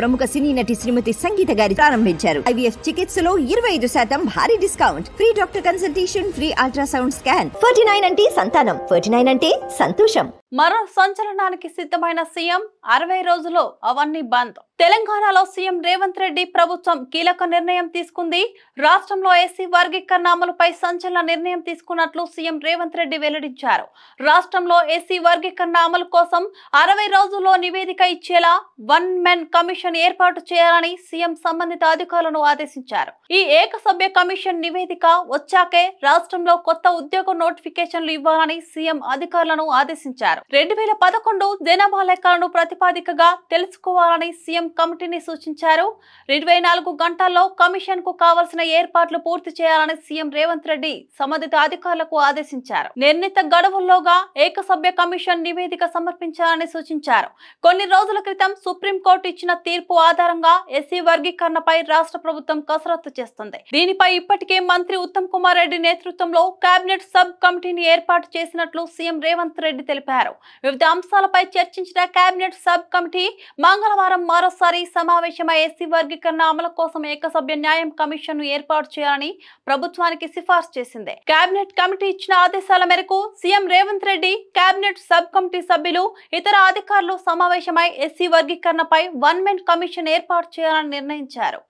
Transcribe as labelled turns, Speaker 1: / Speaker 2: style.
Speaker 1: ప్రముఖ సినీ నటి శ్రీమతి సంగీత గారి ప్రారంభించారు ఐవీఎఫ్ చికిత్సలో ఇరవై ఐదు శాతం భారీ discount free doctor consultation free ultrasound scan forty nine అంటే సంతానం ఫోర్టీ నైన్ అంటే సంతోషం మరో సంచలనానికి సిద్ధమైన సీఎం అరవై రోజులు అవన్నీ బంద్ తెలంగాణలో సీఎం రేవంత్ రెడ్డి ప్రభుత్వం కీలక నిర్ణయం తీసుకుంది రాష్ట్రంలో ఎస్సీ వర్గీకరణ అమలుపై సంచలన నిర్ణయం తీసుకున్నట్లు సీఎం రేవంత్ రెడ్డి వెల్లడించారు రాష్ట్రంలో ఎస్సీ వర్గీకరణ అమలు కోసం అరవై రోజుల్లో నివేదిక ఇచ్చేలా వన్ మెన్ కమిషన్ ఏర్పాటు చేయాలని సీఎం సంబంధిత అధికారులను ఆదేశించారు ఈ ఏకసభ్య కమిషన్ నివేదిక వచ్చాకే రాష్ట్రంలో కొత్త ఉద్యోగ నోటిఫికేషన్లు ఇవ్వాలని సీఎం అధికారులను ఆదేశించారు తెలిపారు రెండు వేల పదకొండు జనాభా లెక్కలను ప్రతిపాదికగా తెలుసుకోవాలని సీఎం కమిటీని సూచించారు ఇరవై నాలుగు గంటల్లో కమిషన్ కు కావలసిన ఏర్పాట్లు పూర్తి చేయాలని సీఎం రేవంత్ రెడ్డి సంబంధిత అధికారులకు ఆదేశించారు నిర్ణీత గడువుల్లోగా ఏకసభ్య కమిషన్ నివేదిక సమర్పించాలని సూచించారు కొన్ని రోజుల క్రితం సుప్రీంకోర్టు ఇచ్చిన తీర్పు ఆధారంగా ఎస్సీ వర్గీకరణపై రాష్ట్ర ప్రభుత్వం కసరత్తు చేస్తుంది దీనిపై ఇప్పటికే మంత్రి ఉత్తమ్ కుమార్ రెడ్డి నేతృత్వంలో కేబినెట్ సబ్ కమిటీని ఏర్పాటు చేసినట్లు సీఎం రేవంత్ రెడ్డి తెలిపారు తెలిపారు వివిధ అంశాలపై చర్చించిన కేబినెట్ సబ్ కమిటీ మంగళవారం మరోసారి సమావేశమై ఎస్సీ వర్గీకరణ అమలు కోసం ఏకసభ్య న్యాయం కమిషన్ ఏర్పాటు చేయాలని ప్రభుత్వానికి సిఫార్సు చేసింది కేబినెట్ కమిటీ ఇచ్చిన ఆదేశాల మేరకు CM Revanth Reddy cabinet sub committee సభ్యులు ఇతర అధికారులు సమావేశమై ఎస్సీ వర్గీకరణపై వన్ మెన్ కమిషన్ ఏర్పాటు చేయాలని నిర్ణయించారు